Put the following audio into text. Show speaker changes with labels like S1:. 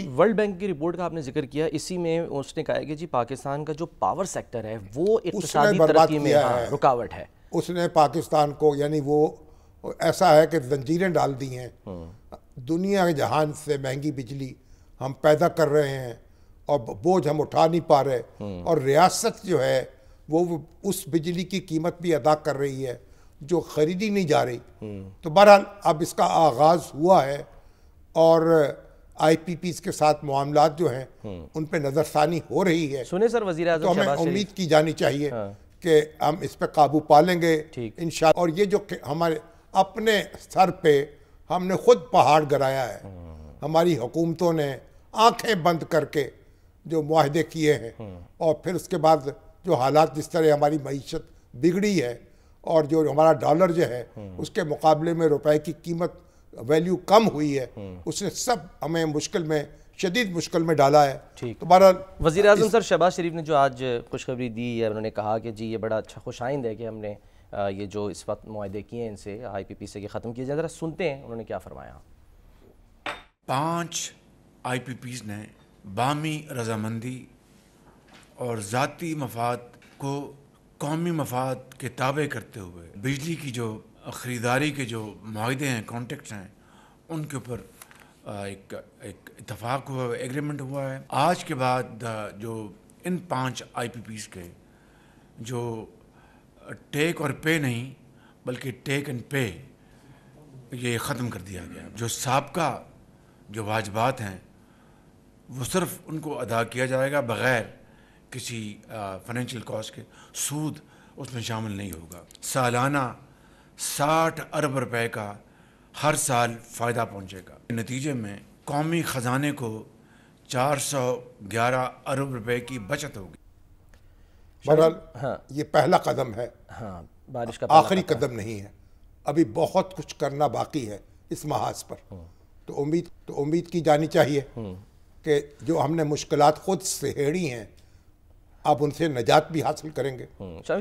S1: कि world bank की report का आपने जिक्र किया इसी में उसने कहा कि जी पाकिस्तान का जो पावर सेक्टर है वो इकतसादी तरक्की में हाँ, रुकावट है उसने पाकिस्तान को यानी वो ऐसा है कि जंजीरें डाल दी हैं हम्म। दुनिया के जहान से महंगी बिजली हम पैदा कर रहे हैं और बोझ हम उठा नहीं पा रहे हम्म। और रियासत जो है वो उस बिजली की कीमत भी अदा कर रही है जो खरीदी नहीं जा रही हम्म। तो बहरहाल अब इसका आगाज़ हुआ है और आईपीपीस के साथ मामला जो हैं हम्म। उन पर नज़रसानी हो रही है सुने सर वजी तो हमें उम्मीद की जानी चाहिए हाँ। कि हम इस पर काबू पा लेंगे इन और ये जो हमारे अपने स्तर पर हमने खुद पहाड़ गराया है हम्म। हमारी हुकूमतों ने आंखें बंद करके जो माहदे किए हैं हम्म। और फिर उसके बाद जो हालात जिस तरह हमारी मीशत बिगड़ी है और जो हमारा डॉलर जो है उसके मुकाबले में रुपए की कीमत वैल्यू कम हुई है हम्म। उसने सब हमें मुश्किल में शदीद मुश्किल में डाला है ठीक तो बहरहाल वजी अजम सर शहबाज शरीफ ने जो आज खुशखबरी दी है उन्होंने कहा कि जी ये बड़ा अच्छा खुश आइंद है कि हमने ये जो इस वक्त माहदे किए हैं इनसे आई पी पी से ये ख़त्म किए जाए ज़रा सुनते हैं उन्होंने क्या फरमाया
S2: पाँच आई पी पीज ने बामी रजामंदी और ज़ाती मफाद को कौमी मफाद के ताबे करते हुए बिजली की जो ख़रीदारी के जो माहदे हैं कॉन्ट्रैक्ट हैं उनके ऊपर एक एक इतफाक़ हुआ है एग्रीमेंट हुआ है आज के बाद जो इन पांच आईपीपीस के जो टेक और पे नहीं बल्कि टेक एंड पे ये ख़त्म कर दिया गया जो सबका जो वाजबात हैं वो सिर्फ उनको अदा किया जाएगा बग़ैर किसी फाइनेंशियल कॉस्ट के सूद उसमें शामिल नहीं होगा सालाना साठ अरब रुपए का हर साल फ़ायदा पहुंचेगा। नतीजे में कौमी ख़जाने को चार सौ ग्यारह अरब रुपए की बचत होगी बहरहाल हाँ ये पहला कदम है हाँ बारिश का आखिरी कदम नहीं है अभी बहुत
S1: कुछ करना बाकी है इस महाज पर हम्म। तो उम्मीद तो उम्मीद की जानी चाहिए हम्म। कि जो हमने मुश्किल खुद सहेड़ी हैं आप उनसे नजात भी हासिल करेंगे हम्म।